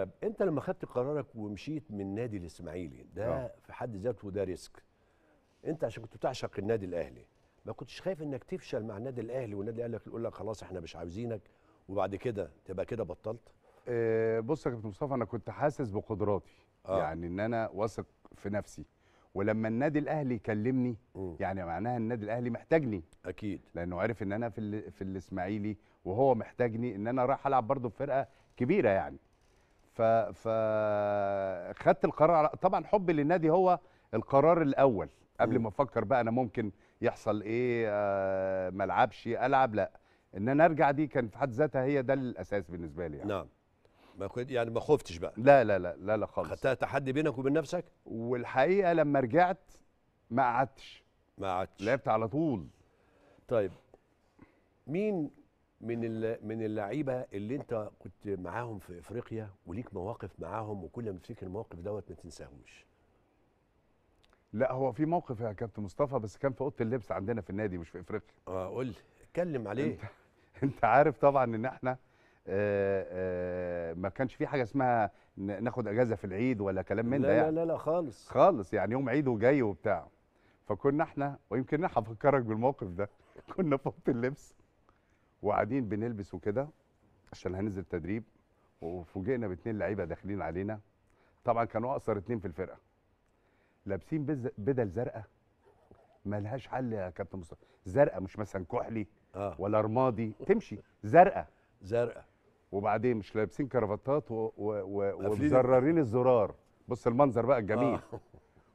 طيب انت لما خدت قرارك ومشيت من نادي الاسماعيلي ده أوه. في حد ذاته ده ريسك انت عشان كنت بتعشق النادي الاهلي ما كنتش خايف انك تفشل مع النادي الاهلي والنادي الاهلي يقول لك خلاص احنا مش عاوزينك وبعد كده تبقى كده بطلت آه، بص يا كابتن مصطفى انا كنت حاسس بقدراتي أوه. يعني ان انا واثق في نفسي ولما النادي الاهلي كلمني يعني معناها النادي الاهلي محتاجني اكيد لانه عارف ان انا في في الاسماعيلي وهو محتاجني ان انا رايح العب برضه في فرقه كبيره يعني ف فخدت القرار على... طبعا حبي للنادي هو القرار الاول قبل ما افكر بقى انا ممكن يحصل ايه آه ما العبش العب لا ان انا ارجع دي كان في حد ذاتها هي ده الاساس بالنسبه لي يعني. نعم ما كنت يعني ما خفتش بقى لا لا لا لا, لا خالص خدتها تحدي بينك وبين نفسك والحقيقه لما رجعت ما قعدتش ما قعدتش لعبت على طول طيب مين من من اللعيبه اللي انت كنت معاهم في افريقيا وليك مواقف معاهم وكل ما تفتكر الموقف دوت ما تنساهوش لا هو في موقف يا كابتن مصطفى بس كان في اوضه اللبس عندنا في النادي مش في افريقيا اه قول لي اتكلم عليه انت, انت عارف طبعا ان احنا آآ آه، آآ آه، ما كانش في حاجه اسمها ناخد اجازه في العيد ولا كلام من ده يعني. لا لا لا خالص خالص يعني يوم عيد وجاي وبتاع فكنا احنا ويمكن انا هفكرك بالموقف ده كنا في اوضه اللبس وقاعدين بنلبس وكده عشان هننزل تدريب وفوجئنا باثنين لعيبه داخلين علينا طبعا كانوا اقصر اثنين في الفرقه لابسين بدل زرقاء ملهاش حل يا كابتن مصطفى زرقاء مش مثلا كحلي آه. ولا رمادي تمشي زرقاء زرقاء وبعدين مش لابسين كرافتات و... و... و... ومزررين الزرار بص المنظر بقى الجميل آه.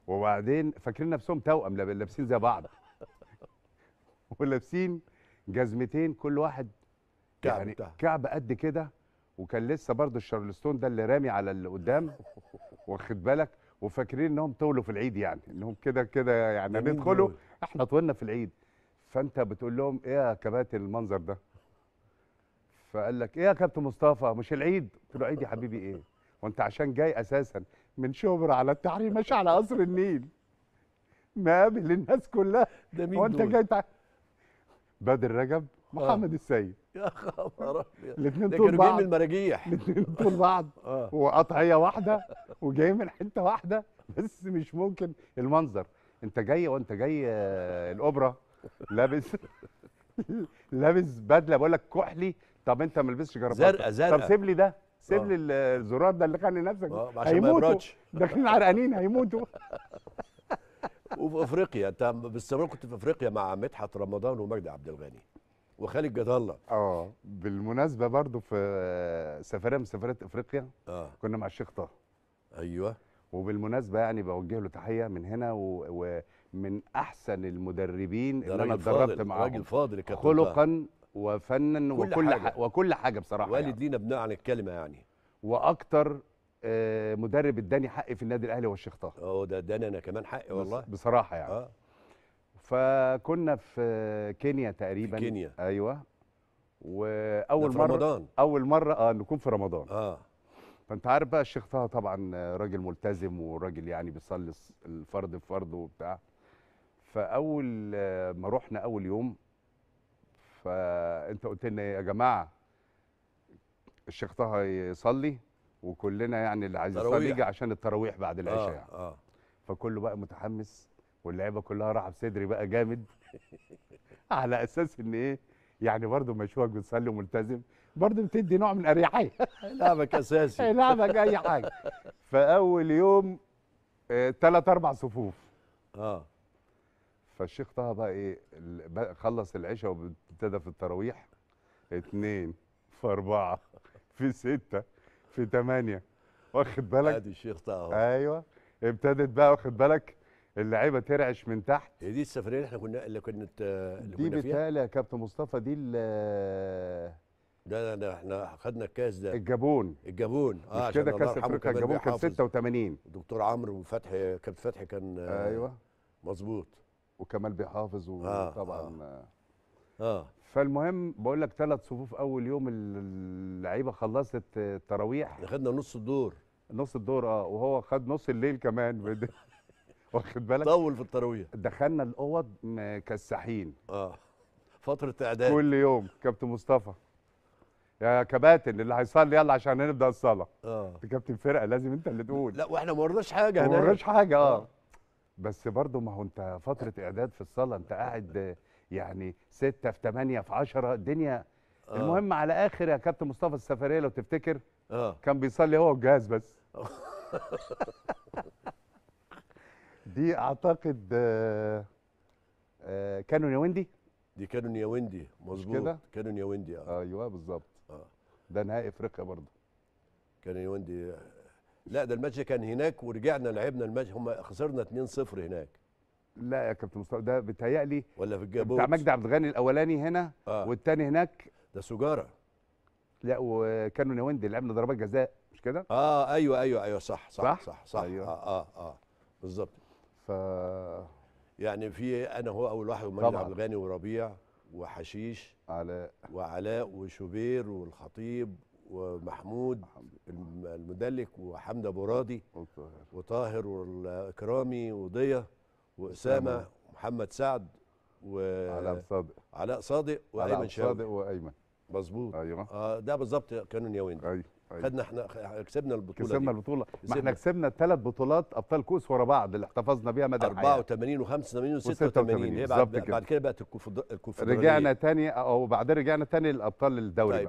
وبعدين فاكرين نفسهم توأم لابسين زي بعض ولابسين جزمتين كل واحد كعب يعني كعب قد كده وكان لسه برضه الشارلستون ده اللي رامي على اللي قدام واخد بالك وفاكرين انهم طولوا في العيد يعني انهم كده كده يعني ندخلوا احنا طولنا في العيد فانت بتقول لهم ايه يا كباتن المنظر ده فقال لك ايه يا كابتن مصطفى مش العيد قلت له عيد يا حبيبي ايه وانت عشان جاي اساسا من شبر على التحرير ماشي على قصر النيل مقابل الناس كلها ده مين وانت جاي تع... بدر رجب محمد آه. السيد يا خبر ابيض الاثنين طول بعض من المراجيح الاثنين طول بعض آه. وقطعيه واحده وجاي من حته واحده بس مش ممكن المنظر انت جاي وانت جاي آه، الاوبرا لابس لابس بدله بقول لك كحلي طب انت ما لبستش جرافته زرقاء زرقاء طب سيب لي ده سيب آه. لي الزرار ده اللي آه، عشان ما هيموتوا داخلين عرقانين هيموتوا وفي افريقيا انت باستمرار كنت في افريقيا مع مدحت رمضان ومجدي عبد الغني وخالد جد الله اه بالمناسبه برضو في سفريه من سفرات افريقيا آه. كنا مع الشيخ طه ايوه وبالمناسبه يعني بوجه له تحيه من هنا ومن احسن المدربين اللي انا اتدربت معاهم راجل فاضل خلقا وفنا وكل حاجة. وكل حاجه بصراحه والد يعني. لينا بناء عن الكلمه يعني واكثر آه، مدرب اداني حقي في النادي الاهلي والشيخ طه اه ده اداني انا كمان حقي والله بصراحه يعني آه. فكنا في كينيا تقريبا في كينيا ايوه واول في مره رمضان اول مره اه نكون في رمضان اه فانت عارف بقى الشيخ طه طبعا راجل ملتزم وراجل يعني بيصلي الفرض في فرض وبتاع فاول آه، ما رحنا اول يوم فانت قلت لنا إيه، يا جماعه الشيخ طه يصلي وكلنا يعني اللي عايز يجي عشان التراويح بعد آه، العشاء آه يعني آه. فكله بقى متحمس واللعيبه كلها راحه بصدري بقى جامد على اساس ان ايه يعني برضه مشوق بتصلي وملتزم برضه بتدي نوع من اريحيه لعبك اساسي لعبك اي حاجه فاول يوم ثلاث آه، اربع صفوف اه فالشيخ طه بقى ايه خلص العشاء وابتدى في التراويح اثنين في اربعه في سته في 8 واخد بالك ادي الشيخ طه ايوه ابتدت بقى واخد بالك اللعيبه ترعش من تحت هي دي السفريه اللي احنا كنا اللي كنت اللي دي بتهيألي يا كابتن مصطفى دي لا لا لا احنا خدنا الكاس ده الجابون الجابون اه مش كده كاس افريقيا الجابون كان 86 دكتور عمرو وفتحي كابتن فتحي كان ايوه مظبوط وكمال بيحافظ وطبعا آه،, آه, آه. اه فالمهم بقول لك ثلاث صفوف اول يوم اللعيبه خلصت التراويح خدنا نص الدور نص الدور اه وهو خد نص الليل كمان واخد بالك طول في التراويح دخلنا الاوض كساحين اه فتره اعداد كل يوم كابتن مصطفى يا كباتن اللي هيصلي يلا عشان نبدا الصلاه اه انت كابتن فرقه لازم انت اللي تقول لا واحنا ما ورناش حاجه هناك ما ورناش حاجه آه. آه. بس برضه ما هو انت فتره اعداد في الصلاه انت قاعد يعني 6 في 8 في 10 الدنيا آه. المهم على اخر يا كابتن مصطفى السفريه لو تفتكر آه. كان بيصلي هو والجهاز بس دي اعتقد آه آه كانون ياوندي دي كانون ياوندي مظبوط كده كانون ياوندي اه ايوه بالظبط اه ده نهائي افريقيا برضه كانون ياوندي آه. لا ده الماتش كان هناك ورجعنا لعبنا الماتش هم خسرنا 2-0 هناك لا يا كابتن مصطفى ده بيتهيألي ولا في الجابوت بتاع مجدي عبد الغني الاولاني هنا آه. والتاني هناك ده سجاره لا وكانوا نواند اللي لعبنا ضربات جزاء مش كده؟ اه ايوه ايوه ايوه صح صح صح صح, صح أيوة. اه اه, آه بالظبط ف يعني في انا هو اول واحد ومجدي عبد الغني وربيع وحشيش علاء وعلاء وشوبير والخطيب ومحمود المدلك وحمده ابو راضي وطاهر والكرامي وضيه واسامه محمد سعد و علاء صادق علاء صادق وايمن شاوي صادق وايمن مظبوط ايوه آه ده بالظبط كانون يا ايوه أيوة. خدنا احنا كسبنا البطوله كسبنا دي. البطوله ما احنا كسبنا الثلاث بطولات ابطال كؤوس ورا بعض اللي احتفظنا بيها مدى 84 و85 و86 بالظبط بعد, بعد كده بقت الكونفدراليه رجعنا تاني او بعدين رجعنا تاني لابطال الدوري طيب.